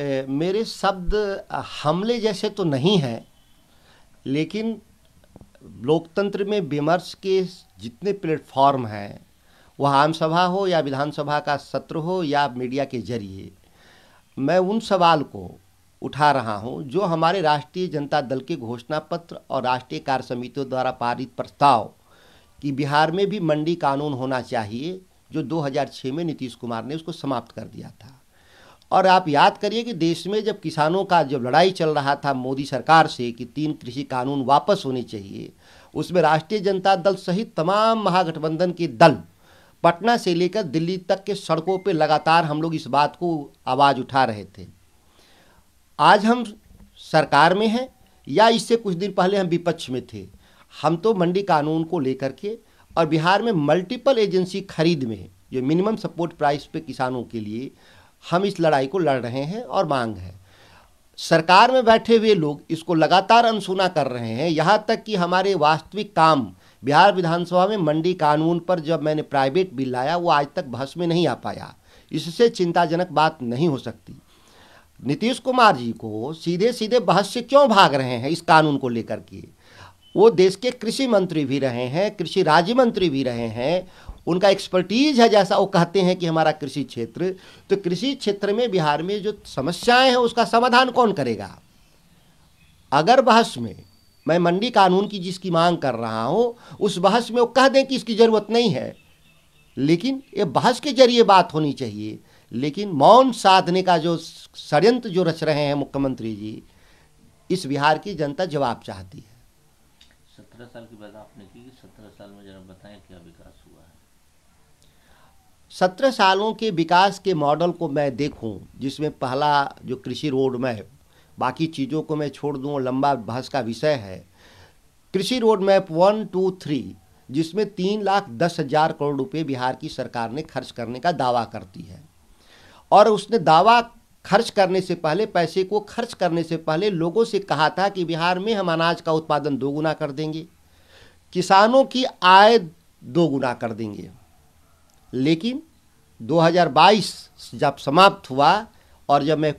मेरे शब्द हमले जैसे तो नहीं हैं लेकिन लोकतंत्र में विमर्श के जितने प्लेटफॉर्म हैं वह आम सभा हो या विधानसभा का सत्र हो या मीडिया के जरिए मैं उन सवाल को उठा रहा हूं जो हमारे राष्ट्रीय जनता दल के घोषणा पत्र और राष्ट्रीय कार्य समितियों द्वारा पारित प्रस्ताव कि बिहार में भी मंडी कानून होना चाहिए जो 2006 में नीतीश कुमार ने उसको समाप्त कर दिया था और आप याद करिए कि देश में जब किसानों का जब लड़ाई चल रहा था मोदी सरकार से कि तीन कृषि कानून वापस होने चाहिए उसमें राष्ट्रीय जनता दल सहित तमाम महागठबंधन के दल पटना से लेकर दिल्ली तक के सड़कों पर लगातार हम लोग इस बात को आवाज़ उठा रहे थे आज हम सरकार में हैं या इससे कुछ दिन पहले हम विपक्ष में थे हम तो मंडी कानून को लेकर के और बिहार में मल्टीपल एजेंसी खरीद में जो मिनिमम सपोर्ट प्राइस पे किसानों के लिए हम इस लड़ाई को लड़ रहे हैं और मांग है सरकार में बैठे हुए लोग इसको लगातार अनसुना कर रहे हैं यहाँ तक कि हमारे वास्तविक काम बिहार विधानसभा में मंडी कानून पर जब मैंने प्राइवेट बिल लाया वो आज तक बहस में नहीं आ पाया इससे चिंताजनक बात नहीं हो सकती नीतीश कुमार जी को सीधे सीधे बहस से क्यों भाग रहे हैं इस कानून को लेकर के वो देश के कृषि मंत्री भी रहे हैं कृषि राज्य मंत्री भी रहे हैं उनका एक्सपर्टीज है जैसा वो कहते हैं कि हमारा कृषि क्षेत्र तो कृषि क्षेत्र में बिहार में जो समस्याएं हैं उसका समाधान कौन करेगा अगर बहस में मैं मंडी कानून की जिसकी मांग कर रहा हूँ उस बहस में वो कह दें कि इसकी ज़रूरत नहीं है लेकिन ये बहस के जरिए बात होनी चाहिए लेकिन मौन साधने का जो षडयंत्र जो रच रहे हैं मुख्यमंत्री जी इस बिहार की जनता जवाब चाहती है सत्रह साल की बात आपने की सत्रह साल में जरा बताएं क्या सत्रह सालों के विकास के मॉडल को मैं देखूं जिसमें पहला जो कृषि रोड मैप बाकी चीज़ों को मैं छोड़ दूँ लंबा बहस का विषय है कृषि road map one two three जिसमें तीन लाख दस हज़ार करोड़ रुपए बिहार की सरकार ने खर्च करने का दावा करती है और उसने दावा खर्च करने से पहले पैसे को खर्च करने से पहले लोगों से कहा था कि बिहार में हम अनाज का उत्पादन दोगुना कर देंगे किसानों की आय दोगुना कर देंगे लेकिन 2022 जब समाप्त हुआ और जब मैं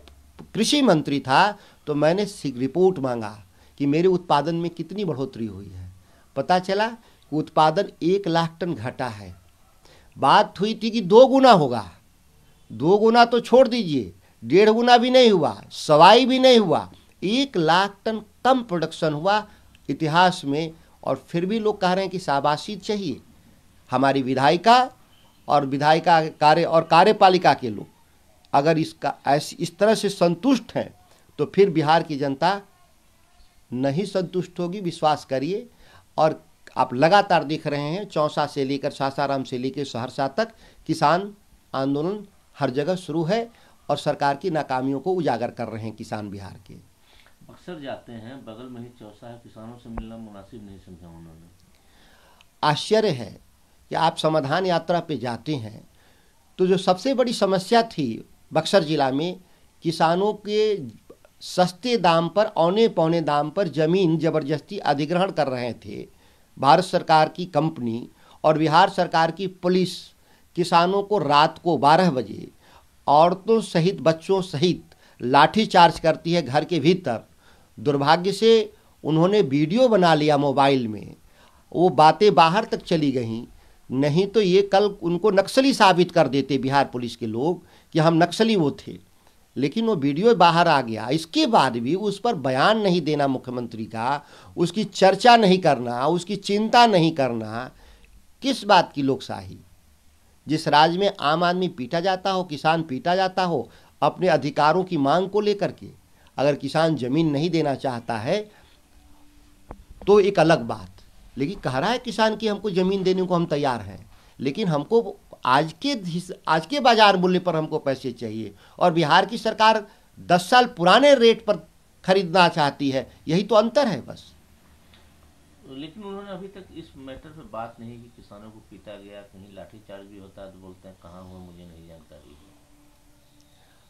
कृषि मंत्री था तो मैंने रिपोर्ट मांगा कि मेरे उत्पादन में कितनी बढ़ोतरी हुई है पता चला कि उत्पादन एक लाख टन घटा है बात हुई थी कि दो गुना होगा दो गुना तो छोड़ दीजिए डेढ़ गुना भी नहीं हुआ सवाई भी नहीं हुआ एक लाख टन कम प्रोडक्शन हुआ इतिहास में और फिर भी लोग कह रहे हैं कि शाबाशी चाहिए हमारी विधायिका और विधायिका कार्य और कार्यपालिका के लोग अगर इसका ऐसी इस तरह से संतुष्ट हैं तो फिर बिहार की जनता नहीं संतुष्ट होगी विश्वास करिए और आप लगातार देख रहे हैं चौसा से लेकर सासाराम से लेकर सहरसा तक किसान आंदोलन हर जगह शुरू है और सरकार की नाकामियों को उजागर कर रहे हैं किसान बिहार के अक्सर जाते हैं बगल में ही चौसा है किसानों से मिलना मुनासिब नहीं समझा उन्होंने आश्चर्य है कि आप समाधान यात्रा पे जाते हैं तो जो सबसे बड़ी समस्या थी बक्सर ज़िला में किसानों के सस्ते दाम पर औने पौने दाम पर ज़मीन ज़बरदस्ती अधिग्रहण कर रहे थे भारत सरकार की कंपनी और बिहार सरकार की पुलिस किसानों को रात को 12 बजे औरतों सहित बच्चों सहित लाठी चार्ज करती है घर के भीतर दुर्भाग्य से उन्होंने वीडियो बना लिया मोबाइल में वो बातें बाहर तक चली गईं नहीं तो ये कल उनको नक्सली साबित कर देते बिहार पुलिस के लोग कि हम नक्सली वो थे लेकिन वो वीडियो बाहर आ गया इसके बाद भी उस पर बयान नहीं देना मुख्यमंत्री का उसकी चर्चा नहीं करना उसकी चिंता नहीं करना किस बात की लोकशाही जिस राज्य में आम आदमी पीटा जाता हो किसान पीटा जाता हो अपने अधिकारों की मांग को लेकर के अगर किसान जमीन नहीं देना चाहता है तो एक अलग बात लेकिन कह रहा है किसान कि हमको ज़मीन देने को हम तैयार हैं लेकिन हमको आज के आज के बाज़ार मूल्य पर हमको पैसे चाहिए और बिहार की सरकार दस साल पुराने रेट पर खरीदना चाहती है यही तो अंतर है बस लेकिन उन्होंने अभी तक इस मैटर पे बात नहीं कि किसानों को पीटा गया कहीं लाठीचार्ज भी होता है तो बोलते हैं कहाँ हुआ मुझे नहीं जानकारी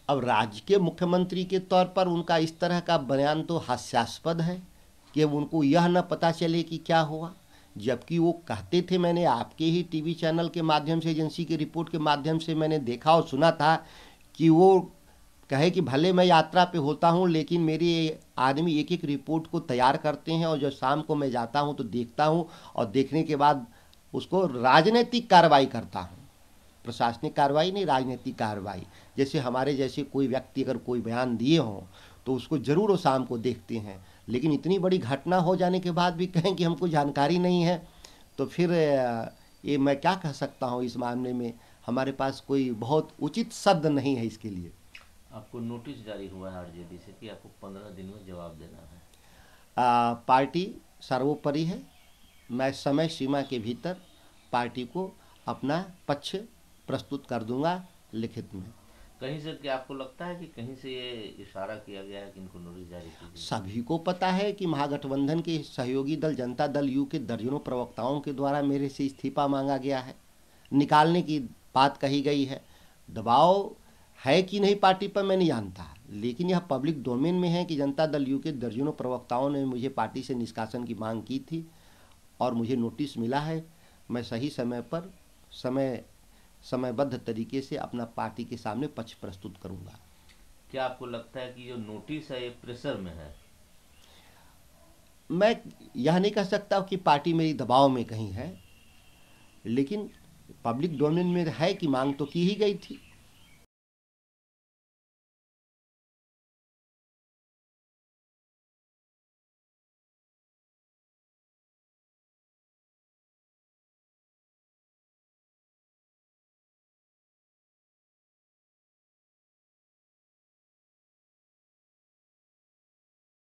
अब राज्य के मुख्यमंत्री के तौर पर उनका इस तरह का बयान तो हास्यास्पद है कि उनको यह न पता चले कि क्या हुआ जबकि वो कहते थे मैंने आपके ही टीवी चैनल के माध्यम से एजेंसी की रिपोर्ट के माध्यम से मैंने देखा और सुना था कि वो कहे कि भले मैं यात्रा पे होता हूँ लेकिन मेरे आदमी एक एक रिपोर्ट को तैयार करते हैं और जब शाम को मैं जाता हूँ तो देखता हूँ और देखने के बाद उसको राजनीतिक कार्रवाई करता हूँ प्रशासनिक कार्रवाई नहीं राजनीतिक कार्रवाई जैसे हमारे जैसे कोई व्यक्ति अगर कोई बयान दिए हों तो उसको ज़रूर वो शाम को देखते हैं लेकिन इतनी बड़ी घटना हो जाने के बाद भी कहें कि हमको जानकारी नहीं है तो फिर ये मैं क्या कह सकता हूँ इस मामले में हमारे पास कोई बहुत उचित शब्द नहीं है इसके लिए आपको नोटिस जारी हुआ है आरजेडी से कि आपको पंद्रह दिन में जवाब देना है आ, पार्टी सर्वोपरि है मैं समय सीमा के भीतर पार्टी को अपना पक्ष प्रस्तुत कर दूंगा लिखित में कहीं से क्या आपको लगता है कि कहीं से ये इशारा किया गया है कि इनको नोटिस जारी की सभी को पता है कि महागठबंधन के सहयोगी दल जनता दल यू के दर्जनों प्रवक्ताओं के द्वारा मेरे से इस्तीफा मांगा गया है निकालने की बात कही गई है दबाव है कि नहीं पार्टी पर मैं नहीं जानता लेकिन यह पब्लिक डोमेन में है कि जनता दल यू के दर्जनों प्रवक्ताओं ने मुझे पार्टी से निष्कासन की मांग की थी और मुझे नोटिस मिला है मैं सही समय पर समय समयबद्ध तरीके से अपना पार्टी के सामने पक्ष प्रस्तुत करूंगा क्या आपको लगता है कि जो नोटिस है ये प्रेशर में है मैं यह नहीं कह सकता कि पार्टी मेरी दबाव में कहीं है लेकिन पब्लिक डोमेन में है कि मांग तो की ही गई थी